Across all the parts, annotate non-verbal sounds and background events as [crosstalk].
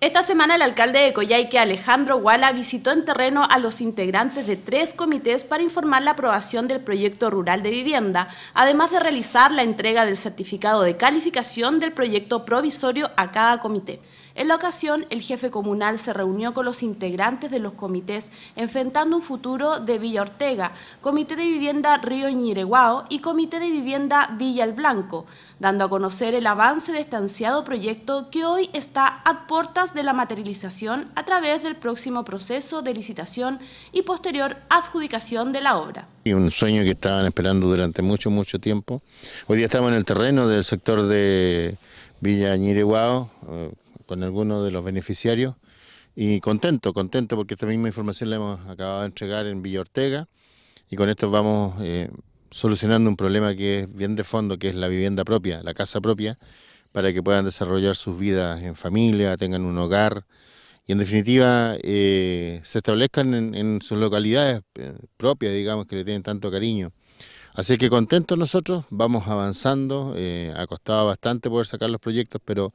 Esta semana el alcalde de Coyhaique, Alejandro Guala, visitó en terreno a los integrantes de tres comités para informar la aprobación del proyecto rural de vivienda, además de realizar la entrega del certificado de calificación del proyecto provisorio a cada comité. En la ocasión, el jefe comunal se reunió con los integrantes de los comités Enfrentando un Futuro de Villa Ortega, Comité de Vivienda Río Ñireguao y Comité de Vivienda Villa El Blanco, dando a conocer el avance de este ansiado proyecto que hoy está a puertas de la materialización a través del próximo proceso de licitación y posterior adjudicación de la obra. Y un sueño que estaban esperando durante mucho, mucho tiempo. Hoy día estamos en el terreno del sector de Villa Ñireguao, eh, con algunos de los beneficiarios. Y contento, contento porque esta misma información la hemos acabado de entregar en Villa Ortega y con esto vamos eh, solucionando un problema que es bien de fondo, que es la vivienda propia, la casa propia, para que puedan desarrollar sus vidas en familia, tengan un hogar y en definitiva eh, se establezcan en, sus localidades eh, propias, digamos, que le tienen tanto cariño. Así que contentos nosotros, vamos avanzando, eh, ha costado bastante poder sacar los proyectos, pero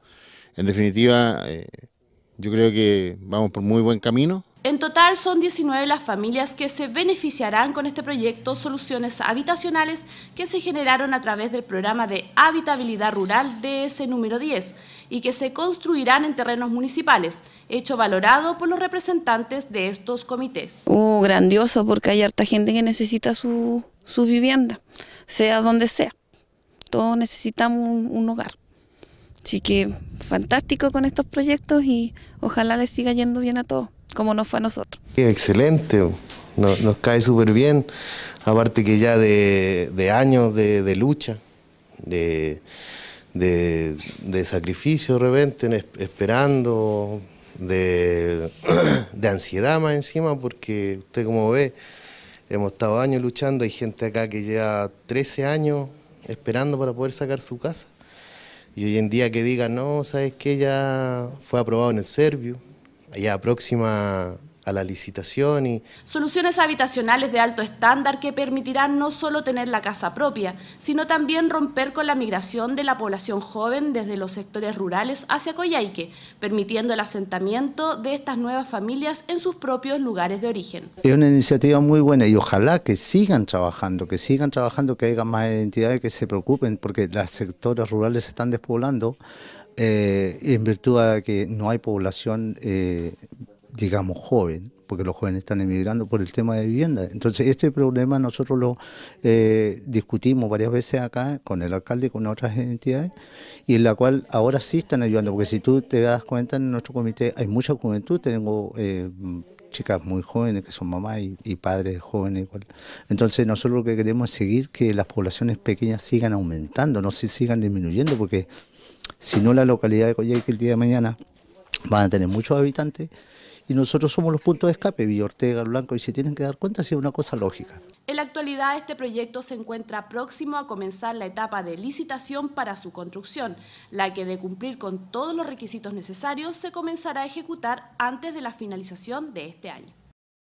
en definitiva yo creo que vamos por muy buen camino, en total son 19 las familias que se beneficiarán con este proyecto Soluciones Habitacionales que se generaron a través del programa de habitabilidad rural DS número 10 y que se construirán en terrenos municipales, hecho valorado por los representantes de estos comités. Uh, grandioso porque hay harta gente que necesita su, vivienda, sea donde sea. Todos necesitamos un, un hogar. Así que fantástico con estos proyectos y ojalá les siga yendo bien a todos como nos fue a nosotros. Excelente, nos, cae súper bien, aparte que ya de, años de, lucha, de, de, sacrificio de repente, esperando, [clears throat] de, ansiedad más encima, porque usted como ve, hemos estado años luchando, hay gente acá que lleva 13 años esperando para poder sacar su casa. Y hoy en día que diga no, ¿sabes qué? Ya fue aprobado en el Servio, allá próxima a la licitación y... Soluciones habitacionales de alto estándar que permitirán no solo tener la casa propia, sino también romper con la migración de la población joven desde los sectores rurales hacia Coyhaique, permitiendo el asentamiento de estas nuevas familias en sus propios lugares de origen. Es una iniciativa muy buena y ojalá que sigan trabajando, que sigan trabajando, que haya más identidades, que se preocupen, porque los sectores rurales se están despoblando, eh, en virtud de que no hay población, eh, digamos, joven, porque los jóvenes están emigrando por el tema de vivienda. Entonces, este problema nosotros lo eh, discutimos varias veces acá con el alcalde y con otras entidades, y en la cual ahora sí están ayudando, porque si tú te das cuenta, en nuestro comité hay mucha juventud, tengo eh, chicas muy jóvenes que son mamás y, padres jóvenes. Igual. Entonces, nosotros lo que queremos es seguir que las poblaciones pequeñas sigan aumentando, no se sigan disminuyendo, porque si no, la localidad de Coyhaique el día de mañana van a tener muchos habitantes y nosotros somos los puntos de escape, Villa Ortega, Blanco, y se tienen que dar cuenta si es una cosa lógica. En la actualidad, este proyecto se encuentra próximo a comenzar la etapa de licitación para su construcción, la que de cumplir con todos los requisitos necesarios se comenzará a ejecutar antes de la finalización de este año.